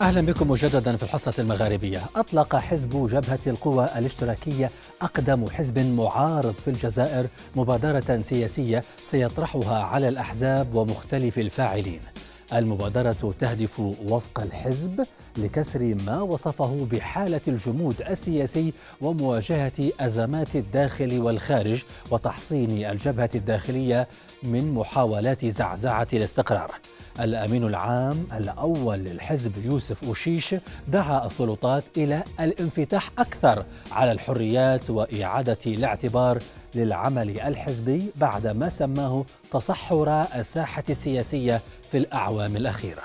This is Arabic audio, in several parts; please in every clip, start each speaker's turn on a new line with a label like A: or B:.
A: أهلا بكم مجددا في الحصة المغاربية أطلق حزب جبهة القوى الاشتراكية أقدم حزب معارض في الجزائر مبادرة سياسية سيطرحها على الأحزاب ومختلف الفاعلين المبادرة تهدف وفق الحزب لكسر ما وصفه بحالة الجمود السياسي ومواجهة أزمات الداخل والخارج وتحصين الجبهة الداخلية من محاولات زعزعة الاستقرار الأمين العام الأول للحزب يوسف أوشيش دعا السلطات إلى الانفتاح أكثر على الحريات وإعادة الاعتبار للعمل الحزبي بعد ما سماه تصحر الساحة السياسية في الأعوام الأخيرة.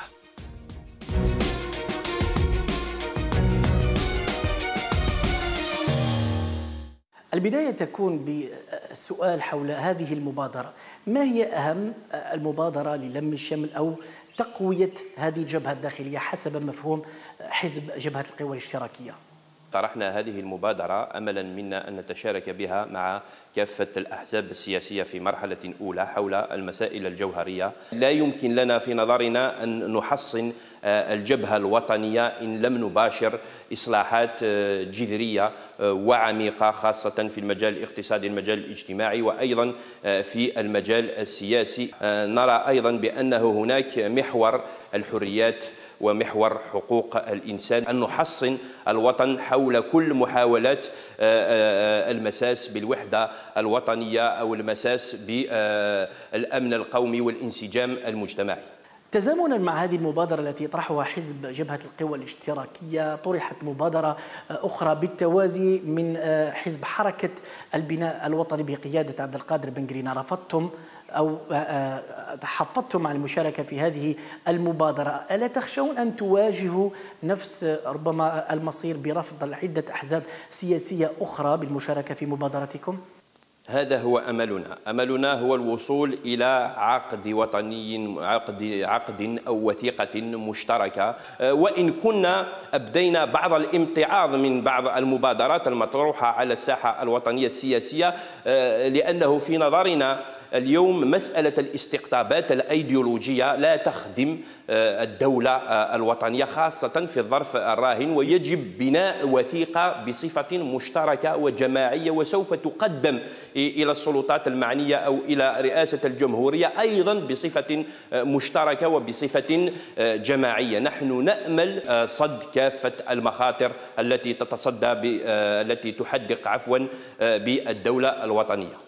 B: البداية تكون بالسؤال حول هذه المبادرة ما هي أهم المبادرة للم الشمل أو تقوية هذه الجبهة الداخلية حسب مفهوم حزب جبهة القوى الاشتراكية
C: طرحنا هذه المبادرة أملا منا أن نتشارك بها مع كافة الأحزاب السياسية في مرحلة أولى حول المسائل الجوهرية لا يمكن لنا في نظرنا أن نحصن آه، الجبهة الوطنية إن لم نباشر إصلاحات آه، جذرية آه، وعميقة خاصة في المجال الاقتصادي المجال الاجتماعي وأيضا في المجال السياسي نرى أيضا بأنه هناك محور الحريات ومحور حقوق الإنسان أن نحصن الوطن حول كل محاولات المساس بالوحدة الوطنية أو المساس بالأمن القومي والانسجام المجتمعي
B: تزامنا مع هذه المبادرة التي يطرحها حزب جبهة القوى الاشتراكية طرحت مبادرة آه، أخرى بالتوازي من آه، حزب حركة البناء الوطني بقيادة عبد القادر بن جرينا رفضتم أو آه، تحفظتم عن المشاركة في هذه المبادرة ألا تخشون أن تواجهوا نفس ربما المصير برفض عدة أحزاب سياسية أخرى بالمشاركة في مبادرتكم؟
C: هذا هو املنا املنا هو الوصول الى عقد وطني عقد عقد او وثيقه مشتركه آه، وان كنا ابدينا بعض الامتعاض من بعض المبادرات المطروحه على الساحه الوطنيه السياسيه آه، لانه في نظرنا اليوم مسألة الاستقطابات الأيديولوجية لا تخدم آه، الدولة آه، الوطنية خاصة في الظرف الراهن ويجب بناء وثيقة بصفة مشتركة وجماعية وسوف تقدم آه، إلى السلطات المعنية أو إلى رئاسة الجمهورية أيضا بصفة مشتركة وبصفة جماعية نحن نأمل صد كافة المخاطر التي تتصدى التي تحدق عفوا بالدولة الوطنية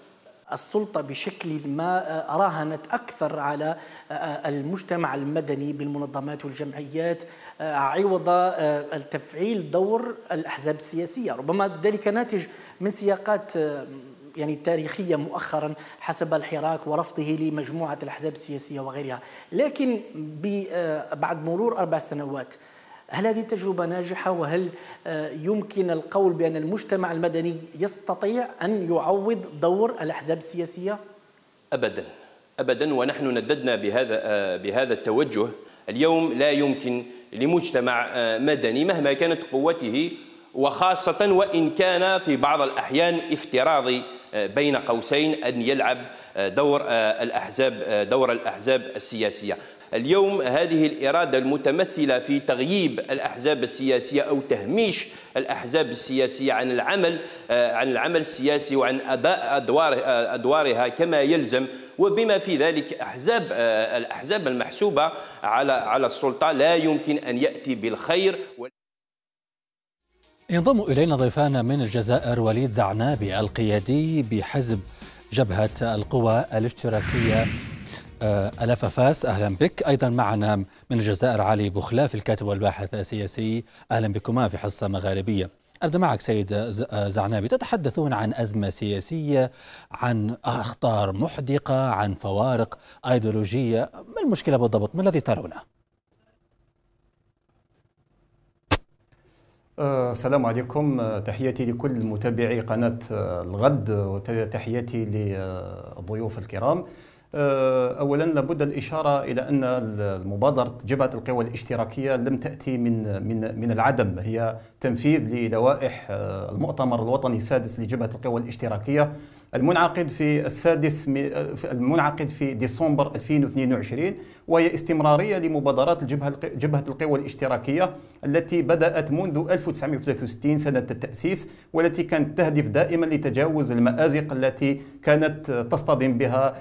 B: السلطة بشكل ما آه، راهنت أكثر على آه، آه، المجتمع المدني بالمنظمات والجمعيات عوض تفعيل دور الأحزاب السياسية ربما ذلك ناتج من سياقات يعني تاريخية مؤخرا حسب الحراك ورفضه لمجموعة الأحزاب السياسية وغيرها لكن بعد مرور أربع سنوات هل هذه التجربة ناجحة وهل آه، يمكن القول بأن المجتمع المدني يستطيع أن يعوض دور الأحزاب السياسية؟
C: أبدا أبدا ونحن نددنا بهذا آه، بهذا التوجه اليوم لا يمكن لمجتمع آه، مدني مهما كانت قوته وخاصة وإن كان في بعض الأحيان افتراضي بين قوسين أن يلعب دور الأحزاب دور الأحزاب السياسية اليوم هذه الإرادة المتمثلة في تغييب الأحزاب السياسية أو تهميش الأحزاب السياسية عن العمل آه، عن العمل السياسي وعن أداء أدوار آه، أدوارها كما يلزم وبما في ذلك احزاب آه، الاحزاب المحسوبه على على السلطه لا يمكن ان ياتي بالخير
A: ينضم الينا ضيفان من الجزائر وليد زعنابي القيادي بحزب جبهه القوى الاشتراكيه آه، ألف فاس أهلا بك أيضا معنا من الجزائر علي بخلاف الكاتب والباحث السياسي أهلا بكما في حصة مغاربية أبدا معك سيد آه، زعنابي تتحدثون عن أزمة سياسية عن أخطار محدقة عن فوارق أيديولوجية ما المشكلة بالضبط ما الذي ترونه؟
D: آه، السلام عليكم تحياتي لكل متابعي قناة الغد وتحياتي للضيوف الكرام آه، اولا لابد الاشاره الى ان مبادره جبهه القوى الاشتراكيه لم تاتي من من من العدم هي تنفيذ للوائح آه، المؤتمر الوطني السادس لجبهه القوى الاشتراكيه المنعقد في السادس المنعقد في ديسمبر 2022 وهي استمرارية لمبادرات الجبهة جبهة القوى الاشتراكية التي بدأت منذ 1963 سنة التأسيس والتي كانت تهدف دائما لتجاوز المآزق التي كانت تصطدم بها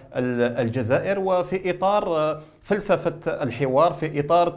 D: الجزائر وفي إطار فلسفة الحوار في إطار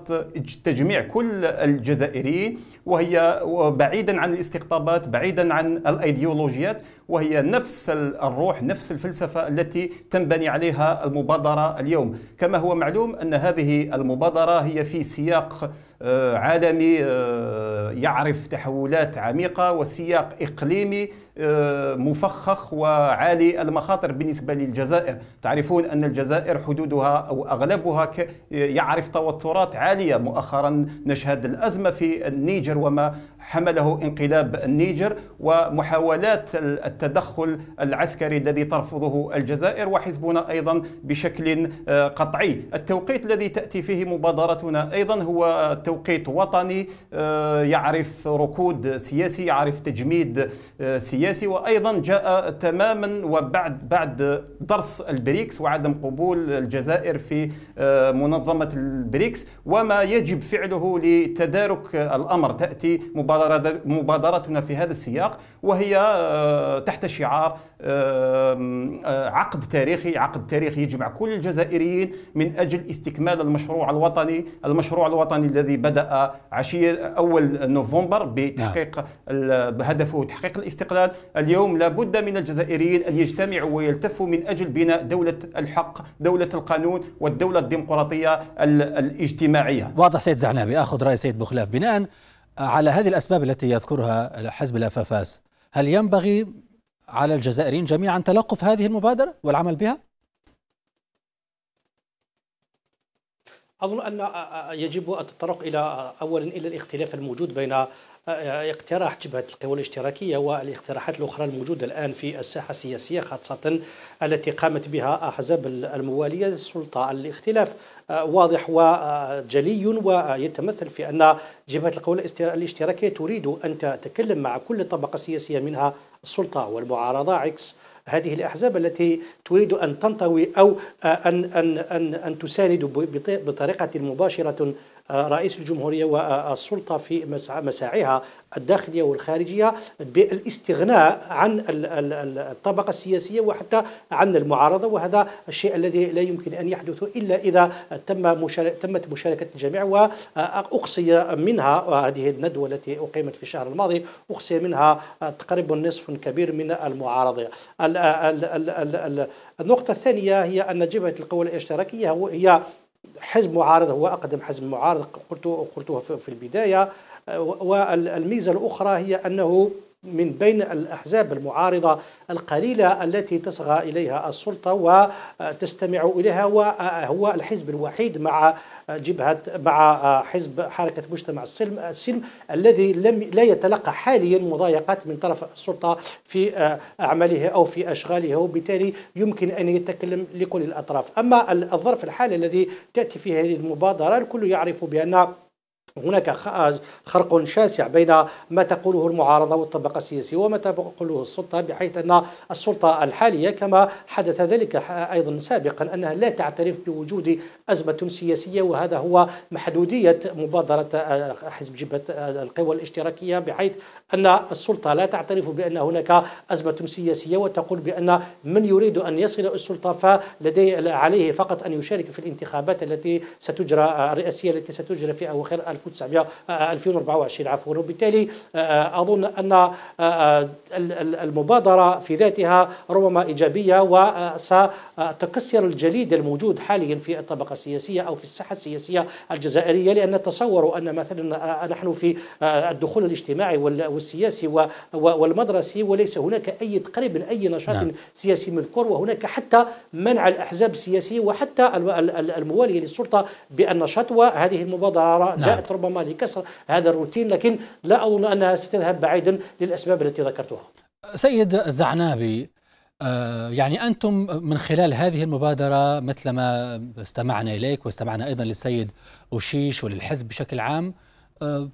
D: تجميع كل الجزائريين وهي بعيدا عن الاستقطابات بعيدا عن الأيديولوجيات وهي نفس الروح نفس الفلسفة التي تنبني عليها المبادرة اليوم كما هو معلوم أن هذه المبادرة هي في سياق آه، عالمي آه، يعرف تحولات عميقة وسياق إقليمي آه، مفخخ وعالي المخاطر بالنسبة للجزائر تعرفون أن الجزائر حدودها أو أغلبها يعرف توترات عالية مؤخرا نشهد الأزمة في النيجر وما حمله انقلاب النيجر ومحاولات التدخل العسكري الذي ترفضه الجزائر وحزبنا أيضا بشكل آه، قطعي التوقيت الذي تأتي فيه مبادرتنا أيضا هو توقيت وطني آه، يعرف يعرف ركود سياسي يعرف تجميد آه، سياسي وايضا جاء تماما وبعد بعد درس البريكس وعدم قبول الجزائر في آه، منظمه البريكس وما يجب فعله لتدارك الامر تاتي مبادرتنا في هذا السياق وهي آه، تحت شعار عقد تاريخي عقد تاريخي يجمع كل الجزائريين من اجل استكمال المشروع الوطني المشروع الوطني الذي بدا عشيه اول نوفمبر نوفمبر بتحقيق نعم. هدفه تحقيق الاستقلال اليوم لابد من الجزائريين أن يجتمعوا ويلتفوا من أجل بناء دولة الحق دولة القانون والدولة الديمقراطية الاجتماعية
A: واضح سيد زعنابي أخذ رأي سيد بخلاف بناء على هذه الأسباب التي يذكرها حزب الأفافاس هل ينبغي على الجزائريين جميعا تلقف هذه المبادرة والعمل بها؟
E: أظن أن يجب التطرق إلى أولا إلى الاختلاف الموجود بين اقتراح جبهة القوى الاشتراكية والاقتراحات الأخرى الموجودة الآن في الساحة السياسية خاصة التي قامت بها أحزاب الموالية للسلطه الاختلاف واضح وجلي ويتمثل في أن جبهة القوى الاشتراكية تريد أن تتكلم مع كل طبقة سياسية منها السلطة والمعارضة عكس هذه الأحزاب التي تريد أن تنطوي أو أن أن أن, أن تساند بطريقة مباشرة رئيس الجمهورية والسلطة في مساعيها الداخلية والخارجية بالاستغناء عن الطبقة السياسية وحتى عن المعارضة وهذا الشيء الذي لا يمكن أن يحدث إلا إذا تم تمت مشاركة الجميع وأقصي منها وهذه الندوة التي أقيمت في الشهر الماضي أقصي منها تقريبا نصف كبير من المعارضة النقطة الثانية هي أن جبهة القوى الاشتراكية هي حزب معارض هو أقدم حزب معارض قلته قلتها في البداية آه، والميزة الأخرى هي أنه من بين الأحزاب المعارضة القليلة التي تصغى إليها السلطة وتستمع آه، إليها وهو آه، الحزب الوحيد مع آه، جبهة مع حزب حركة مجتمع السلم, السلم الذي لم لا يتلقى حاليا مضايقات من طرف السلطة في أعماله أو في أشغاله وبالتالي يمكن أن يتكلم لكل الأطراف أما الظرف الحالي الذي تأتي فيه هذه المبادرة الكل يعرف بأن هناك آه، خرق شاسع بين ما تقوله المعارضة والطبقة السياسية وما تقوله السلطة بحيث أن السلطة الحالية كما حدث ذلك أيضا سابقا أنها لا تعترف بوجود أزمة سياسية وهذا هو محدودية مبادرة آه، حزب جبهة آه، القوى الاشتراكية بحيث أن السلطة لا تعترف بأن هناك أزمة سياسية وتقول بأن من يريد أن يصل السلطة فلديه عليه فقط أن يشارك في الانتخابات التي ستجرى الرئاسية التي ستجرى في أواخر 1900 2024 آه، عفوا وبالتالي آه، آه، اظن ان المبادره في ذاتها ربما ايجابيه وستكسر الجليد الموجود حاليا في الطبقه السياسيه او في الساحه السياسيه الجزائريه لان تصور ان مثلا نحن في الدخول الاجتماعي والسياسي والمدرسي وليس هناك اي تقريبا اي نشاط نعم. سياسي مذكور وهناك حتى منع الاحزاب السياسيه وحتى المواليه للسلطه بالنشاط وهذه المبادره نعم. جاءت ربما لكسر هذا الروتين لكن لا أظن أنها ستذهب بعيدا للأسباب التي ذكرتها
A: سيد زعنابي آه، يعني أنتم من خلال هذه المبادرة مثل ما استمعنا إليك واستمعنا أيضا للسيد أوشيش وللحزب بشكل عام آه،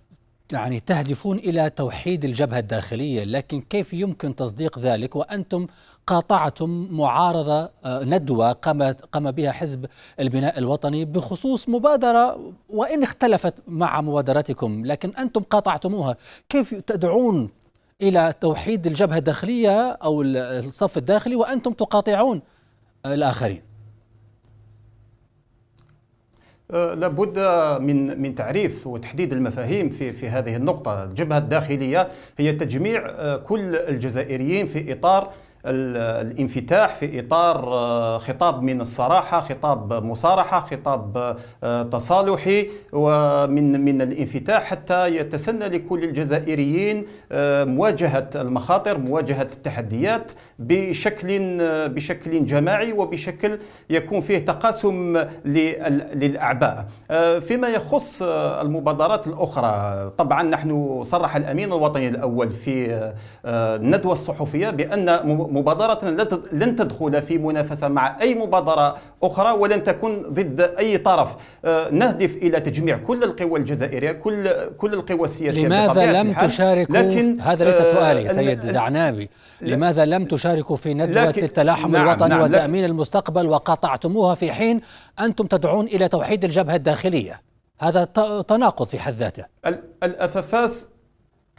A: يعني تهدفون الى توحيد الجبهه الداخليه، لكن كيف يمكن تصديق ذلك وانتم قاطعتم معارضه آه، ندوه قام قام بها حزب البناء الوطني بخصوص مبادره وان اختلفت مع مبادرتكم، لكن انتم قاطعتموها، كيف تدعون الى توحيد الجبهه الداخليه او الصف
D: الداخلي وانتم تقاطعون آه، الاخرين؟ أه، لابد من من تعريف وتحديد المفاهيم في في هذه النقطه الجبهه الداخليه هي تجميع أه، كل الجزائريين في اطار الانفتاح في اطار آه، خطاب من الصراحه خطاب مصارحه خطاب آه، تصالحي ومن من الانفتاح حتى يتسنى لكل الجزائريين آه، مواجهه المخاطر مواجهه التحديات بشكل بشكل جماعي وبشكل يكون فيه تقاسم للاعباء فيما يخص المبادرات الاخرى طبعا نحن صرح الامين الوطني الاول في الندوه الصحفيه بان مبادرة لن تدخل في منافسة مع أي مبادرة أخرى ولن تكون ضد أي طرف آه، نهدف إلى تجميع كل القوى الجزائرية كل كل القوى السياسية لماذا لم تشاركوا لكن هذا ليس آه، سؤالي سيد زعنابي
A: لماذا لم تشاركوا في ندوة التلاحم نعم الوطني نعم وتأمين المستقبل وقطعتموها في حين أنتم تدعون إلى توحيد الجبهة الداخلية هذا تناقض في حد ذاته
D: الافافاس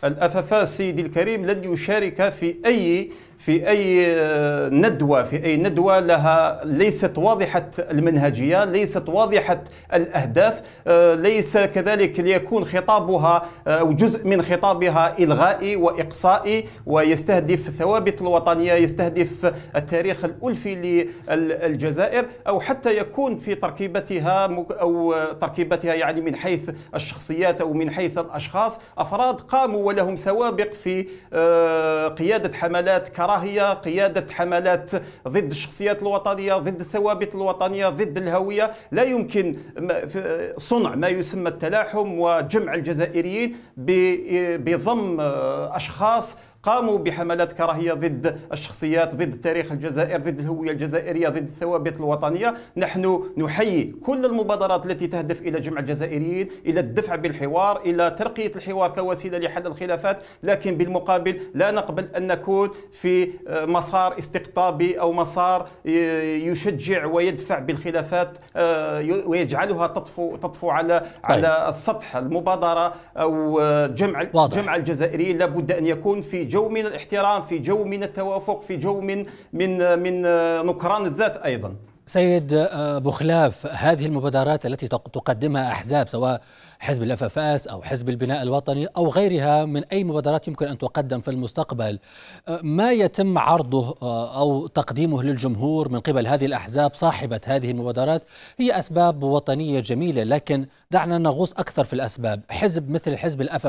D: الافافا سيدي الكريم لن يشارك في اي في اي آه، ندوه في اي ندوه لها ليست واضحه المنهجيه ليست واضحه الاهداف آه، ليس كذلك ليكون خطابها آه، او جزء من خطابها الغائي واقصائي ويستهدف الثوابت الوطنيه يستهدف التاريخ الالفي للجزائر او حتى يكون في تركيبتها او تركيبتها يعني من حيث الشخصيات او من حيث الاشخاص افراد قاموا ولهم سوابق في آه، قيادة حملات كراهية قيادة حملات ضد الشخصيات الوطنية ضد الثوابت الوطنية ضد الهوية لا يمكن آه، صنع ما يسمى التلاحم وجمع الجزائريين آه، بضم أشخاص قاموا بحملات كراهيه ضد الشخصيات ضد تاريخ الجزائر ضد الهويه الجزائريه ضد الثوابت الوطنيه نحن نحيي كل المبادرات التي تهدف الى جمع الجزائريين الى الدفع بالحوار الى ترقيه الحوار كوسيله لحل الخلافات لكن بالمقابل لا نقبل ان نكون في آه، مسار استقطابي او مسار آه، يشجع ويدفع بالخلافات آه، ويجعلها تطفو تطفو على على طيب. السطح المبادره او جمع جمع الجزائريين لابد ان يكون في جو من الاحترام في جو من التوافق في جو من من من آه، نكران الذات ايضا
A: سيد آه، بخلاف هذه المبادرات التي تقدمها احزاب سواء حزب الاف او حزب البناء الوطني او غيرها من اي مبادرات يمكن ان تقدم في المستقبل أه، ما يتم عرضه أه، او تقديمه للجمهور من قبل هذه الاحزاب صاحبه هذه المبادرات هي اسباب وطنيه جميله لكن دعنا نغوص اكثر في الاسباب حزب مثل حزب الاف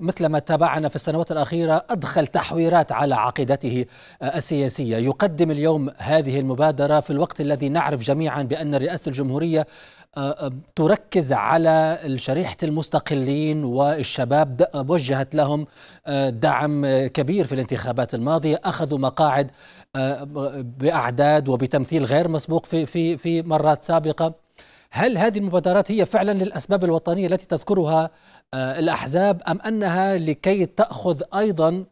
A: مثل ما تابعنا في السنوات الاخيره ادخل تحويرات على عقيدته أه، السياسيه يقدم اليوم هذه المبادره في الوقت الذي نعرف جميعا بان رئاسه الجمهوريه تركز على شريحة المستقلين والشباب وجهت لهم آه، دعم كبير في الانتخابات الماضية أخذوا مقاعد آه، بأعداد وبتمثيل غير مسبوق في, في, في مرات سابقة هل هذه المبادرات هي فعلا للأسباب الوطنية التي تذكرها آه، الأحزاب أم أنها لكي تأخذ أيضا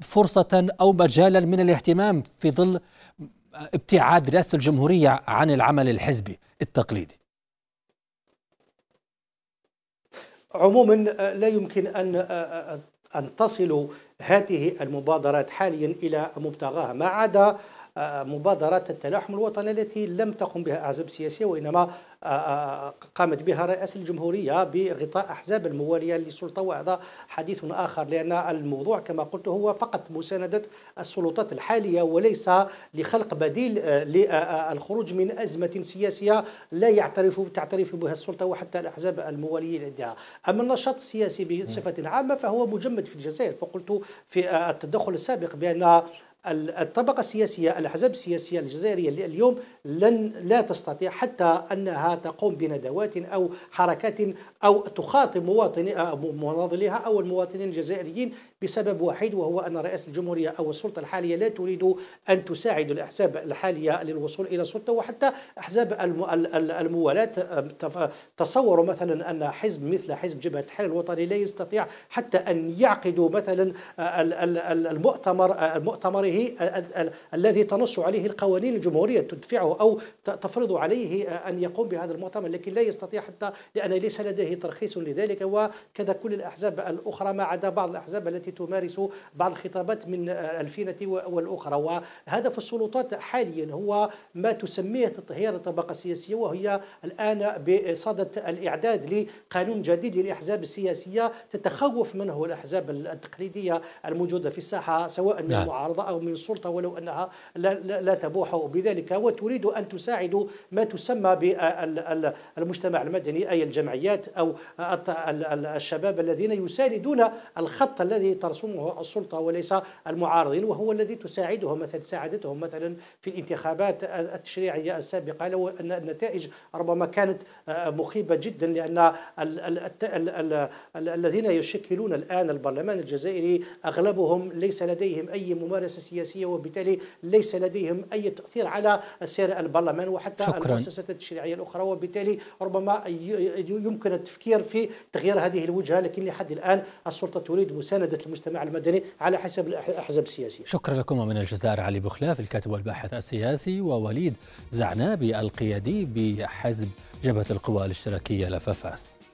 A: فرصة أو مجالا من الاهتمام في ظل ابتعاد رئاسة الجمهورية عن العمل الحزبي التقليدي
E: عموما آه، لا يمكن أن آه، آه، أن تصل هذه المبادرات حاليا إلى مبتغاها ما عدا مبادرات التلاحم الوطني التي لم تقم بها أحزاب سياسية وإنما آه، آه، آه، قامت بها رئاسة الجمهورية بغطاء أحزاب الموالية للسلطة وهذا حديث آخر لأن الموضوع كما قلت هو فقط مساندة السلطات الحالية وليس لخلق بديل للخروج من أزمة سياسية لا يعترف تعترف بها السلطة وحتى الأحزاب الموالية لديها أما النشاط السياسي بصفة عامة فهو مجمد في الجزائر فقلت في التدخل السابق بأن الطبقة السياسية الأحزاب السياسية الجزائرية اليوم لن لا تستطيع حتى أنها تقوم بندوات أو حركات أو تخاطب مواطني آه، مناضليها أو المواطنين الجزائريين بسبب واحد وهو أن رئاسة الجمهورية أو السلطة الحالية لا تريد أن تساعد الأحزاب الحالية للوصول إلى السلطة وحتى أحزاب الموالاة تصوروا مثلا أن حزب مثل حزب جبهة الحل الوطني لا يستطيع حتى أن يعقدوا مثلا آه، المؤتمر آه، مؤتمره الذي تنص عليه القوانين الجمهورية تدفعه أو تفرض عليه آه، أن يقوم بهذا المؤتمر لكن لا يستطيع حتى لأن ليس لديه ترخيص لذلك وكذا كل الأحزاب الأخرى ما عدا بعض الأحزاب التي التي تمارس بعض الخطابات من الفينة والأخرى وهدف السلطات حاليا هو ما تسميه تطهير الطبقة السياسية وهي الآن بصدد الإعداد لقانون جديد للأحزاب السياسية تتخوف منه الأحزاب التقليدية الموجودة في الساحة سواء من المعارضة نعم. أو من السلطة ولو أنها لا, لا, لا تبوح بذلك وتريد أن تساعد ما تسمى بالمجتمع المدني أي الجمعيات أو الشباب الذين يساندون الخط الذي ترسمه السلطة وليس المعارضين وهو الذي تساعده مثلا ساعدتهم مثلا في الانتخابات التشريعية السابقة لو أن النتائج ربما كانت مخيبة جدا لأن الذين يشكلون الآن البرلمان الجزائري أغلبهم ليس لديهم أي ممارسة سياسية وبالتالي ليس لديهم أي تأثير على سير البرلمان وحتى المؤسسات التشريعية الأخرى وبالتالي ربما يمكن التفكير في تغيير هذه الوجهة لكن لحد الآن السلطة تريد مساندة المجتمع المدني على حسب الأحزاب السياسية
A: شكرا لكم من الجزائر علي بخلاف الكاتب والباحث السياسي ووليد زعنابي القيادي بحزب جبهة القوى الاشتراكية لفافاس